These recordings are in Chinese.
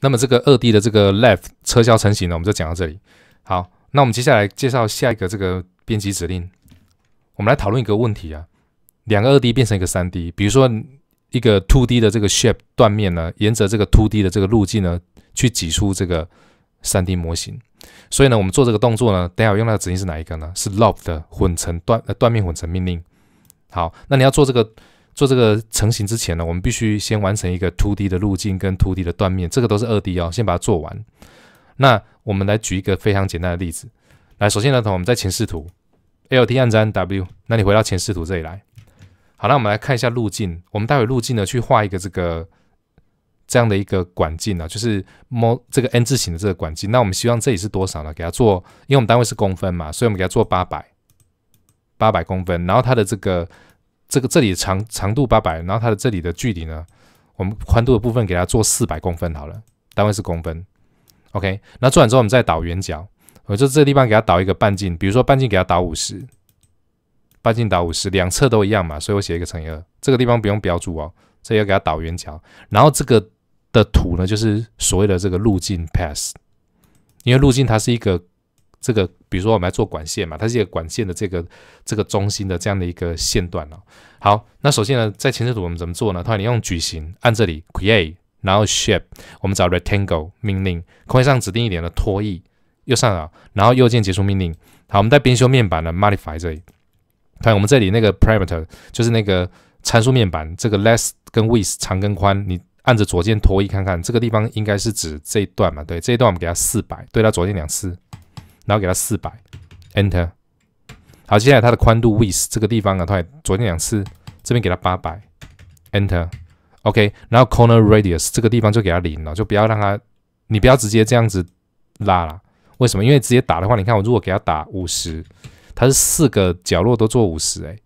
那么这个二 D 的这个 left 撤销成型呢，我们就讲到这里。好，那我们接下来介绍下一个这个编辑指令。我们来讨论一个问题啊，两个二 D 变成一个三 D，比如说一个 two D 的这个 shape 断面呢，沿着这个 two D 的这个路径呢，去挤出这个三 D 模型。所以呢，我们做这个动作呢，待会用到的指令是哪一个呢？是 loft 的混成断断面混成命令。好，那你要做这个。做这个成型之前呢，我们必须先完成一个凸 d 的路径跟凸 d 的断面，这个都是二 D 哦，先把它做完。那我们来举一个非常简单的例子，来，首先呢，我们在前视图，LT 按着 W，那你回到前视图这里来。好，那我们来看一下路径，我们待会路径呢去画一个这个这样的一个管径啊，就是摸这个 N 字形的这个管径，那我们希望这里是多少呢？给它做，因为我们单位是公分嘛，所以我们给它做八百八百公分，然后它的这个。这个这里长长度八百，然后它的这里的距离呢，我们宽度的部分给它做四百公分好了，单位是公分。OK，那做完之后我们再倒圆角，我就这个地方给它倒一个半径，比如说半径给它倒五十，半径倒五十，两侧都一样嘛，所以我写一个乘以二。这个地方不用标注哦，这要给它倒圆角。然后这个的图呢，就是所谓的这个路径 p a s s 因为路径它是一个。这个比如说我们来做管线嘛，它是一个管线的这个这个中心的这样的一个线段哦。好，那首先呢，在前置图我们怎么做呢？它说你用矩形按这里 create，然后 shape，我们找 rectangle 命令，空上指定一点的拖曳，右上角，然后右键结束命令。好，我们在边修面板的 modify 这里，看我们这里那个 parameter 就是那个参数面板，这个 l e s s 跟 width 长跟宽，你按着左键拖曳看看，这个地方应该是指这一段嘛？对，这一段我们给它四百，对它左键两次。然后给它四百，enter。好，接下来它的宽度 width 这个地方啊，它昨天两次，这边给它八百，enter。OK，然后 corner radius 这个地方就给它零了，就不要让它，你不要直接这样子拉了。为什么？因为直接打的话，你看我如果给它打五十，它是四个角落都做五十哎。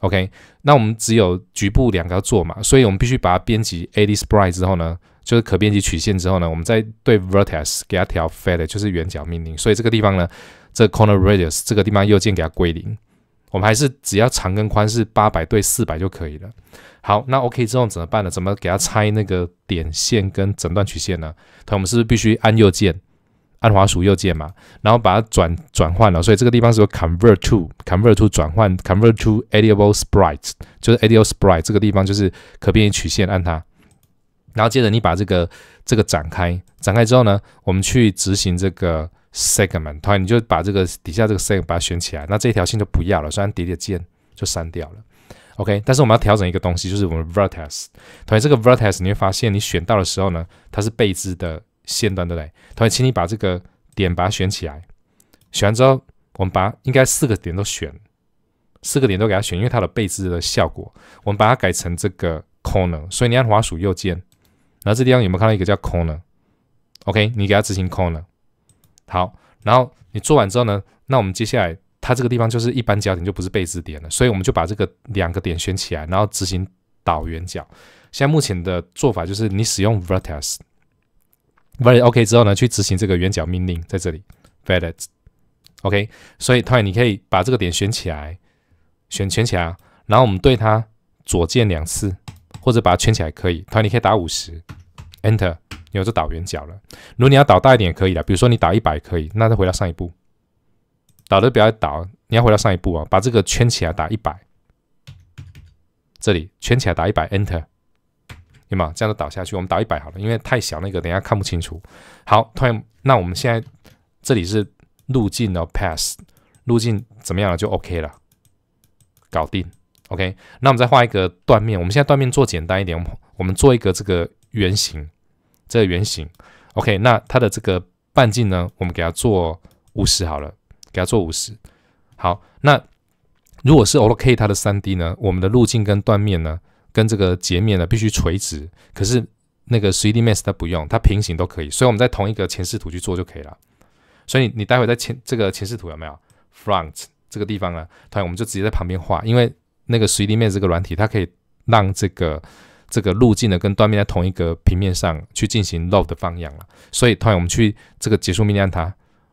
OK，那我们只有局部两个要做嘛，所以我们必须把它编辑 a d s p r i t e 之后呢。就是可编辑曲线之后呢，我们再对 vertex 给它调 flat e 就是圆角命令。所以这个地方呢，这 corner radius 这个地方右键给它归零。我们还是只要长跟宽是八百对四百就可以了。好，那 OK 之后怎么办呢？怎么给它拆那个点线跟整段曲线呢？它我们是不是必须按右键，按滑鼠右键嘛？然后把它转转换了。所以这个地方是有 convert to convert to 转换 convert to editable sprite，就是 editable sprite 这个地方就是可编辑曲线，按它。然后接着你把这个这个展开展开之后呢，我们去执行这个 segment 同样你就把这个底下这个 segment 它选起来，那这条线就不要了，虽然叠叠键就删掉了。OK，但是我们要调整一个东西，就是我们 vertex 同样这个 vertex 你会发现你选到的时候呢，它是被兹的线段，对不对？同学，请你把这个点把它选起来，选完之后我们把应该四个点都选，四个点都给它选，因为它的被兹的效果，我们把它改成这个 corner，所以你按滑鼠右键。然后这地方有没有看到一个叫 corner？OK，你给它执行 corner。好，然后你做完之后呢，那我们接下来它这个地方就是一般焦点，就不是被置点了，所以我们就把这个两个点选起来，然后执行导圆角。现在目前的做法就是你使用 vertex very OK 之后呢，去执行这个圆角命令在这里 v e l t e OK。所以 t o y 你可以把这个点选起来，选选起来，然后我们对它左键两次。或者把它圈起来可以，突你可以打五十，enter，你有这倒圆角了。如果你要倒大一点也可以的，比如说你打一百可以，那就回到上一步，倒的不要倒，你要回到上一步啊，把这个圈起来打一百，这里圈起来打一百，enter，对吗？这样子倒下去。我们倒一百好了，因为太小那个等下看不清楚。好，突然那我们现在这里是路径的 p a s s 路径怎么样了？就 OK 了，搞定。OK，那我们再画一个断面。我们现在断面做简单一点，我们我们做一个这个圆形，这个圆形。OK，那它的这个半径呢，我们给它做五十好了，给它做五十。好，那如果是 OK，它的三 D 呢，我们的路径跟断面呢，跟这个截面呢必须垂直。可是那个 3D Max 它不用，它平行都可以，所以我们在同一个前视图去做就可以了。所以你你待会在前这个前视图有没有 front 这个地方呢？同样我们就直接在旁边画，因为。那个水立面这个软体，它可以让这个这个路径呢跟断面在同一个平面上去进行 load 的放样了。所以同样我们去这个结束命令按它，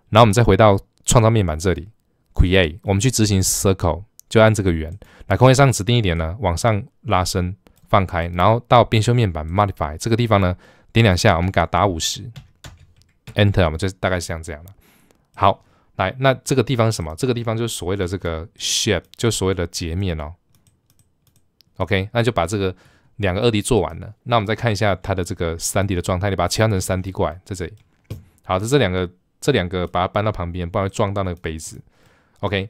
然后我们再回到创造面板这里，create，我们去执行 circle，就按这个圆，来空位上指定一点呢，往上拉伸放开，然后到边修面板 modify 这个地方呢，点两下，我们给它打五十，enter，我们就大概像这样了。好，来那这个地方是什么？这个地方就是所谓的这个 shape，就所谓的截面哦。OK，那就把这个两个二 D 做完了。那我们再看一下它的这个三 D 的状态，你把它切换成三 D 过来，在这里。好，这这两个，这两个把它搬到旁边，不然会撞到那个杯子。OK，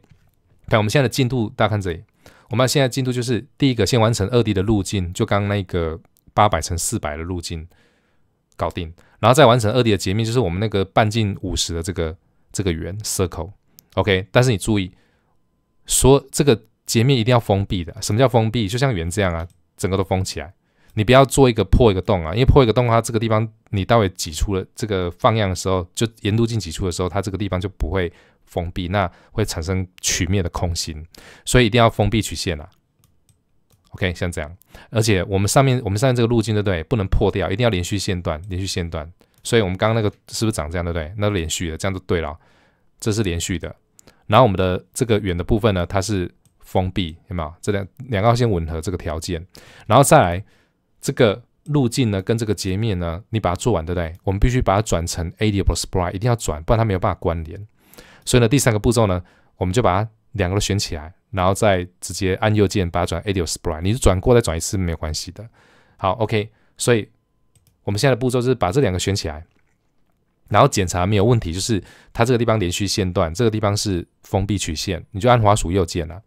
看我们现在的进度，大家看这里。我们现在进度就是第一个，先完成二 D 的路径，就刚刚那个八百乘四百的路径搞定，然后再完成二 D 的截面，就是我们那个半径五十的这个这个圆 circle。OK，但是你注意，说这个。截面一定要封闭的。什么叫封闭？就像圆这样啊，整个都封起来。你不要做一个破一个洞啊，因为破一个洞，它这个地方你待会挤出了这个放样的时候，就沿路径挤出的时候，它这个地方就不会封闭，那会产生曲面的空心。所以一定要封闭曲线啊。OK，像这样。而且我们上面，我们上面这个路径对不对？不能破掉，一定要连续线段，连续线段。所以我们刚刚那个是不是长这样？对不对？那连续的，这样就对了。这是连续的。然后我们的这个圆的部分呢，它是。封闭有没有？这两两个要线吻合这个条件，然后再来这个路径呢？跟这个截面呢？你把它做完，对不对？我们必须把它转成 editable s p r i n e 一定要转，不然它没有办法关联。所以呢，第三个步骤呢，我们就把它两个都选起来，然后再直接按右键把它转 editable s p r i n e 你就转过再转一次没有关系的。好，OK。所以我们现在的步骤就是把这两个选起来，然后检查没有问题，就是它这个地方连续线段，这个地方是封闭曲线，你就按滑鼠右键了。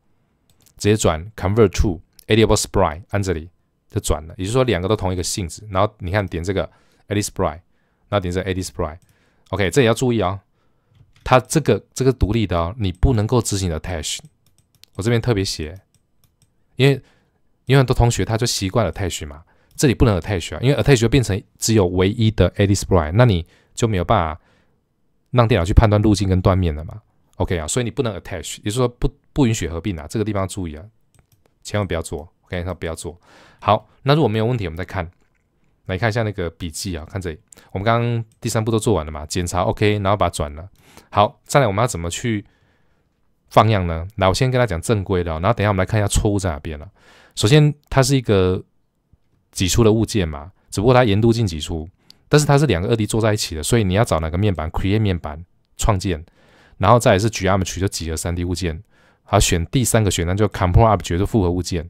直接转 convert to editable sprite，按这里就转了，也就是说两个都同一个性质。然后你看点这个 e d i t b l e sprite，然后点这 e d i t b l e sprite，OK，这里要注意啊，它这个这个独立的哦，你不能够执行 attach。我这边特别写，因为因为很多同学他就习惯了 attach 嘛，这里不能 attach，啊，因为 attach 变成只有唯一的 e d i t b l e sprite，那你就没有办法让电脑去判断路径跟断面了嘛。OK 啊，所以你不能 attach，也就是说不。不允许合并啊！这个地方注意啊，千万不要做。我跟那说不要做。好，那如果没有问题，我们再看来看一下那个笔记啊。看这里，我们刚刚第三步都做完了嘛？检查 OK，然后把它转了。好，再来我们要怎么去放样呢？来，我先跟他讲正规的。然后等一下，我们来看一下错误在哪边了。首先，它是一个挤出的物件嘛，只不过它沿度进挤出，但是它是两个二 D 做在一起的，所以你要找哪个面板？Create 面板创建，然后再是 G M 取就几何三 D 物件。好，选第三个选项就 c o m p o n e Up，绝对复合物件。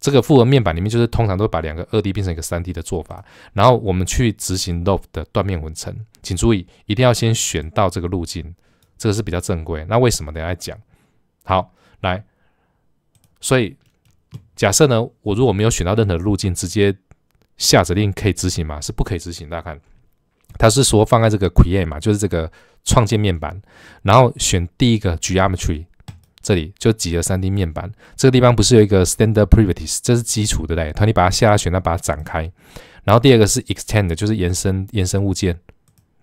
这个复合面板里面就是通常都把两个二 D 变成一个三 D 的做法。然后我们去执行 Loft 的断面文层，请注意一定要先选到这个路径，这个是比较正规。那为什么？下来讲好来，所以假设呢，我如果没有选到任何路径，直接下指令可以执行吗？是不可以执行。大家看，它是说放在这个 Create 嘛，就是这个创建面板，然后选第一个 Geometry。这里就挤了三 d 面板，这个地方不是有一个 standard p r i v i t i e s 这是基础的嘞。它你把它下拉选，那把它展开。然后第二个是 extend，就是延伸延伸物件，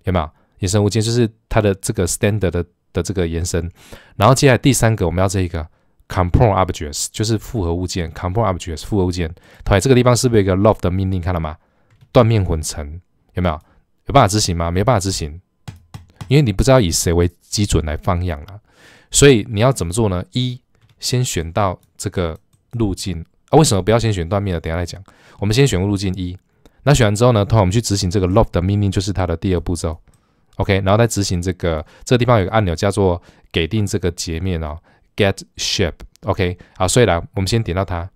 有没有？延伸物件就是它的这个 standard 的的这个延伸。然后接下来第三个我们要这一个 compound objects，就是复合物件 compound objects 复合物件。同学，这个地方是不是一个 loft 的命令？看到吗？断面混成有没有？有办法执行吗？没办法执行，因为你不知道以谁为基准来放样了。所以你要怎么做呢？一，先选到这个路径啊。为什么不要先选断面的？等下再讲。我们先选个路径一。那选完之后呢，通常我们去执行这个 loop 的命令，就是它的第二步骤。OK，然后再执行这个。这个地方有个按钮叫做给定这个截面哦 g e t shape。OK，好，所以来，我们先点到它，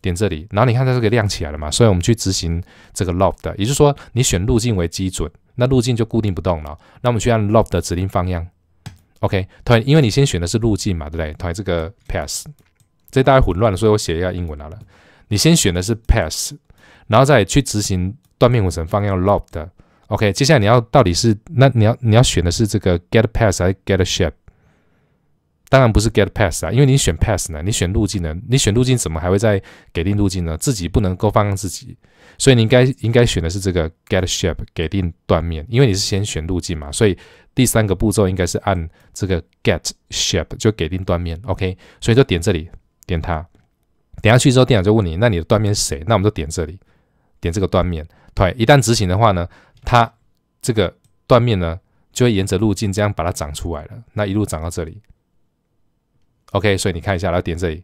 点这里。然后你看它这个亮起来了嘛，所以我们去执行这个 loop 的，也就是说你选路径为基准，那路径就固定不动了。那我们去按 loop 的指定方向。OK，它因为你先选的是路径嘛，对不对？它这个 pass，这大家混乱了，所以我写一下英文好了。你先选的是 pass，然后再去执行断面五层放样 lob 的。OK，接下来你要到底是那你要你要选的是这个 get pass 还是 get s h a p e 当然不是 get p a t s 啊，因为你选 p a t s 呢，你选路径呢，你选路径怎么还会再给定路径呢？自己不能够放任自己，所以你应该应该选的是这个 get shape 给定断面，因为你是先选路径嘛，所以第三个步骤应该是按这个 get shape 就给定断面，OK，所以就点这里，点它，点下去之后电脑就问你，那你的断面是谁？那我们就点这里，点这个断面，对，一旦执行的话呢，它这个断面呢就会沿着路径这样把它长出来了，那一路长到这里。OK，所以你看一下，后点这里，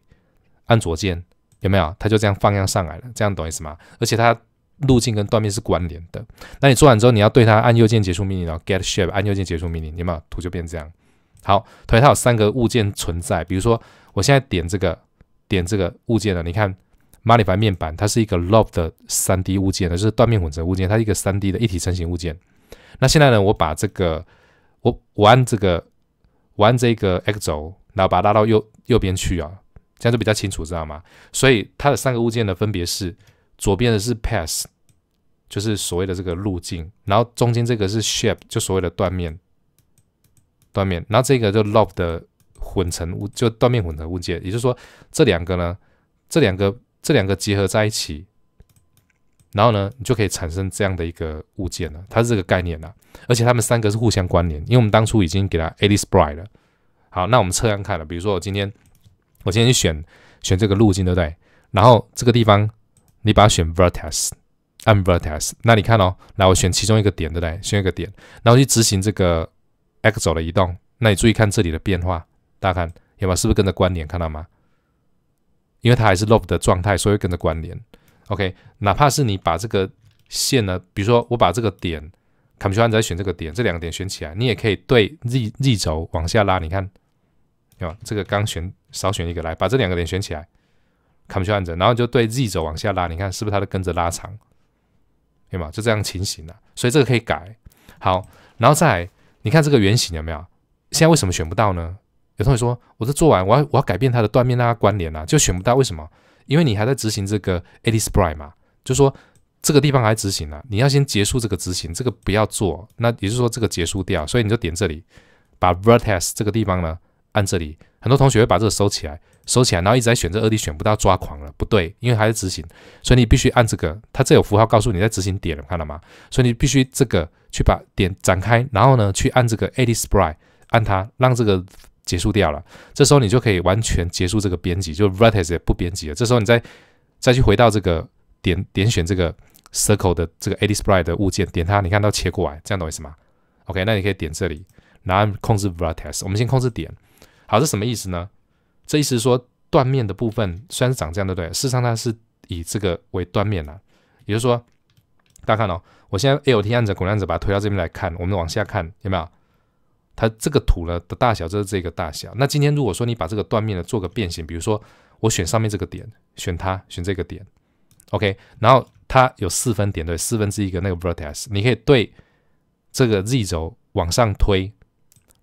按左键有没有？它就这样放样上来了，这样懂意思吗？而且它路径跟断面是关联的。那你做完之后，你要对它按右键结束命令，然后 Get Shape，按右键结束命令，有没有图就变这样？好，同样它有三个物件存在，比如说我现在点这个点这个物件了，你看 m o e y 牌面板，它是一个 LOD 的三 D 物件，它是断面混成物件，它一个三 D 的一体成型物件。那现在呢，我把这个我我按这个我按这个 X 轴。然后把它拉到右右边去啊，这样就比较清楚，知道吗？所以它的三个物件呢，分别是左边的是 path，就是所谓的这个路径；然后中间这个是 shape，就所谓的断面断面；然后这个就 loop 的混成物，就断面混成物件。也就是说，这两个呢，这两个这两个结合在一起，然后呢，你就可以产生这样的一个物件了。它是这个概念了，而且它们三个是互相关联，因为我们当初已经给它 add sprite 了。好，那我们测量看了，比如说我今天，我今天去选选这个路径，对不对？然后这个地方你把它选 vertex，按 vertex，那你看哦，来我选其中一个点，对不对？选一个点，然后去执行这个 x 轴的移动，那你注意看这里的变化，大家看有没有是不是跟着关联，看到吗？因为它还是 love 的状态，所以跟着关联。OK，哪怕是你把这个线呢，比如说我把这个点，computer 你选这个点，这两个点选起来，你也可以对 z z 轴往下拉，你看。有这个刚选少选一个来，把这两个点选起来，c t r l 按着，然后就对 Z 轴往下拉，你看是不是它都跟着拉长？对没就这样情形了？所以这个可以改好，然后再来，你看这个圆形有没有？现在为什么选不到呢？有同学说，我这做完，我要我要改变它的断面那个关联啊，就选不到，为什么？因为你还在执行这个 Edit Sprite 嘛，就说这个地方还执行呢，你要先结束这个执行，这个不要做，那也就是说这个结束掉，所以你就点这里，把 Vertex 这个地方呢。按这里，很多同学会把这个收起来，收起来，然后一直在选这二 D，选不到抓狂了。不对，因为还在执行，所以你必须按这个。它这有符号告诉你在执行点了，看到吗？所以你必须这个去把点展开，然后呢，去按这个 e d t Sprite，按它，让这个结束掉了。这时候你就可以完全结束这个编辑，就 r t a t e 不编辑了。这时候你再再去回到这个点点选这个 Circle 的这个 e d t Sprite 的物件，点它，你看到切过来，这样懂意思吗？OK，那你可以点这里，然后控制 r e t t e 我们先控制点。好，是什么意思呢？这意思是说，断面的部分虽然是长这样的，对，事实上它是以这个为断面了。也就是说，大家看哦，我现在 LT 按着滚量子把它推到这边来看，我们往下看，有没有？它这个图呢的大小就是这个大小。那今天如果说你把这个断面呢做个变形，比如说我选上面这个点，选它，选这个点，OK，然后它有四分点，对，四分之一个那个 vertex，你可以对这个 Z 轴往上推。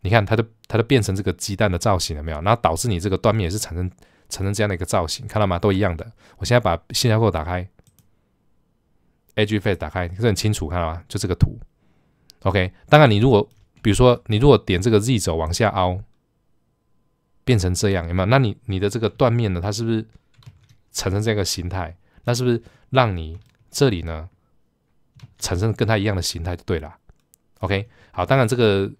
你看，它都它都变成这个鸡蛋的造型了，没有？然后导致你这个断面也是产生产生这样的一个造型，看到吗？都一样的。我现在把线给我打开，EdgeFace 打开，是很清楚，看到吗？就这个图。OK，当然你如果比如说你如果点这个 Z 轴往下凹，变成这样，有没有？那你你的这个断面呢，它是不是产生这样一个形态？那是不是让你这里呢产生跟它一样的形态就对了？OK，好，当然这个。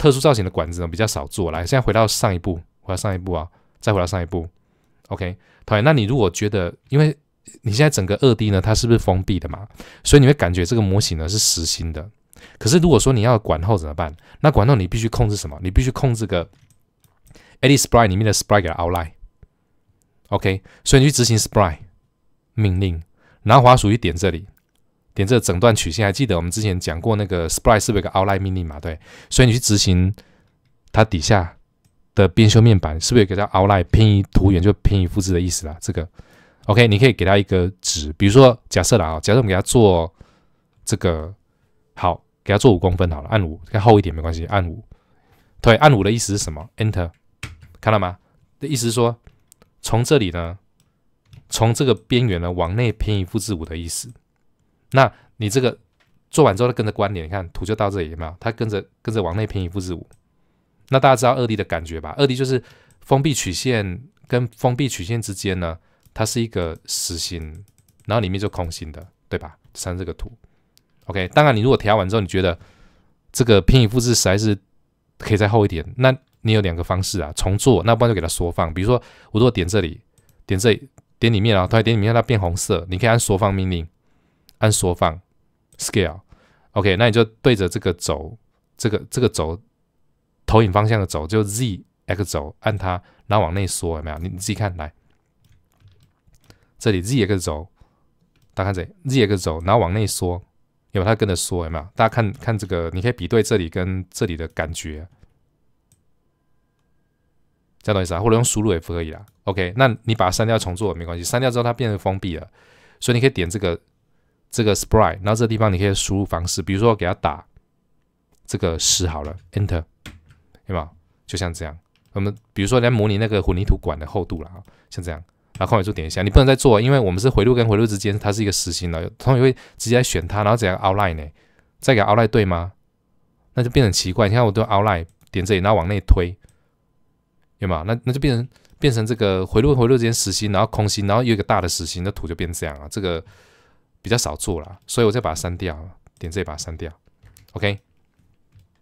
特殊造型的管子呢比较少做，来，现在回到上一步，回到上一步啊，再回到上一步，OK，同学，那你如果觉得，因为你现在整个二 D 呢，它是不是封闭的嘛？所以你会感觉这个模型呢是实心的。可是如果说你要管后怎么办？那管后你必须控制什么？你必须控制个 e d Sprite 里面的 Sprite Outline，OK，所以你去执行 Sprite 命令，然后滑鼠一点这里。点这个整段曲线，还记得我们之前讲过那个 Sprite 是不是有个 Outline 命令嘛？对，所以你去执行它底下的编修面板，是不是有个叫 Outline 偏移图元？就偏移复制的意思啦。这个 OK，你可以给它一个值，比如说假设啦啊，假设我们给它做这个好，给它做五公分好了，按五，再厚一点没关系，按五。对，按五的意思是什么？Enter，看到吗？的意思是说从这里呢，从这个边缘呢往内偏移复制五的意思。那你这个做完之后，它跟着关联，你看图就到这里没有？它跟着跟着往内偏移复制五。那大家知道二 D 的感觉吧？二 D 就是封闭曲线跟封闭曲线之间呢，它是一个实心，然后里面就空心的，对吧？像这个图，OK。当然，你如果调完之后，你觉得这个偏移复制实在是可以再厚一点，那你有两个方式啊：重做，那不然就给它缩放。比如说，我如果点这里，点这里，点里面啊，突然点里面它变红色，你可以按缩放命令。按缩放，scale，OK，那你就对着这个轴，这个这个轴，投影方向的轴，就 Z X 轴，按它，然后往内缩，有没有？你你自己看，来，这里 Z 一个轴，大家看这里 Z 一个轴，然后往内缩，有有？它跟着缩，有没有？大家看看这个，你可以比对这里跟这里的感觉，这样子意思啊？或者用输入也可以啦。OK，那你把它删掉重做也没关系，删掉之后它变成封闭了，所以你可以点这个。这个 sprite，然后这个地方你可以输入方式，比如说我给它打这个十好了，enter，对有？就像这样，我们比如说来模拟那个混凝土管的厚度了啊，像这样，然后快捷键点一下，你不能再做，因为我们是回路跟回路之间，它是一个实心的，同学会直接来选它，然后怎样 outline 呢？再给 outline 对吗？那就变成奇怪，你看我都 outline 点这里，然后往内推，对吗？那那就变成变成这个回路回路之间实心，然后空心，然后有一个大的实心那土就变这样啊，这个。比较少做了，所以我再把它删掉，点这里把它删掉。OK，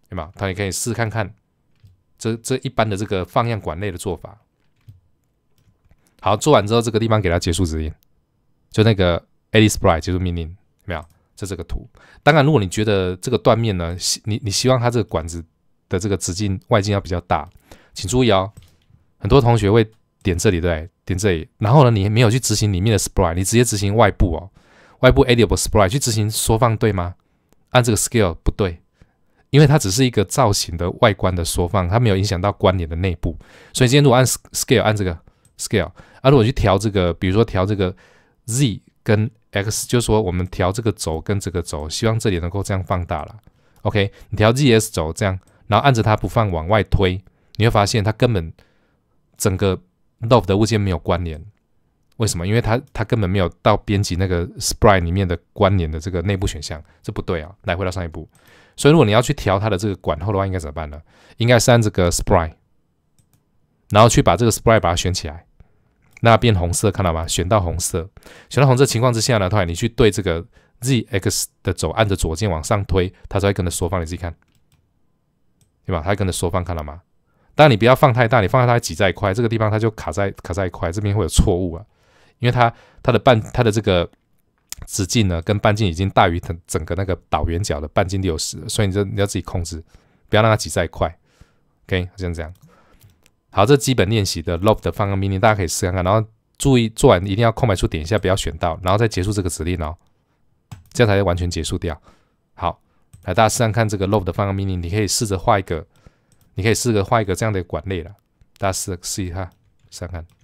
对有，他也可以试看看，这这一般的这个放样管类的做法。好，做完之后这个地方给它结束指令，就那个 add s p r i t e 结束命令，有没有？就这个图。当然，如果你觉得这个断面呢，你你希望它这个管子的这个直径外径要比较大，请注意哦。很多同学会点这里对，点这里，然后呢，你没有去执行里面的 s p r i t e 你直接执行外部哦。外部 editable sprite 去执行缩放对吗？按这个 scale 不对，因为它只是一个造型的外观的缩放，它没有影响到关联的内部。所以今天如果按 scale 按这个 scale，啊，如果去调这个，比如说调这个 z 跟 x，就是说我们调这个轴跟这个轴，希望这里能够这样放大了。OK，你调 z、s 轴这样，然后按着它不放往外推，你会发现它根本整个 l o f t 的物件没有关联。为什么？因为他他根本没有到编辑那个 sprite 里面的关联的这个内部选项，这不对啊！来回到上一步，所以如果你要去调它的这个管后的话，应该怎么办呢？应该是按这个 sprite，然后去把这个 sprite 把它选起来，那变红色看到吗？选到红色，选到红色情况之下呢，它你去对这个 zx 的轴按着左键往上推，它才会跟着缩放，你自己看，对吧？它跟着缩放看到吗？但你不要放太大，你放在它挤在一块，这个地方它就卡在卡在一块，这边会有错误啊。因为它它的半它的这个直径呢，跟半径已经大于它整个那个倒圆角的半径六十，所以你就你要自己控制，不要让它挤在一块。OK，这样这样。好，这基本练习的 LOP 的放个命令，大家可以试看看。然后注意做完一定要空白处点一下，不要选到，然后再结束这个指令哦，这样才完全结束掉。好，来大家试看，看这个 LOP 的放个命令，你可以试着画一个，你可以试着画一个这样的管类了。大家试试一下，试看看。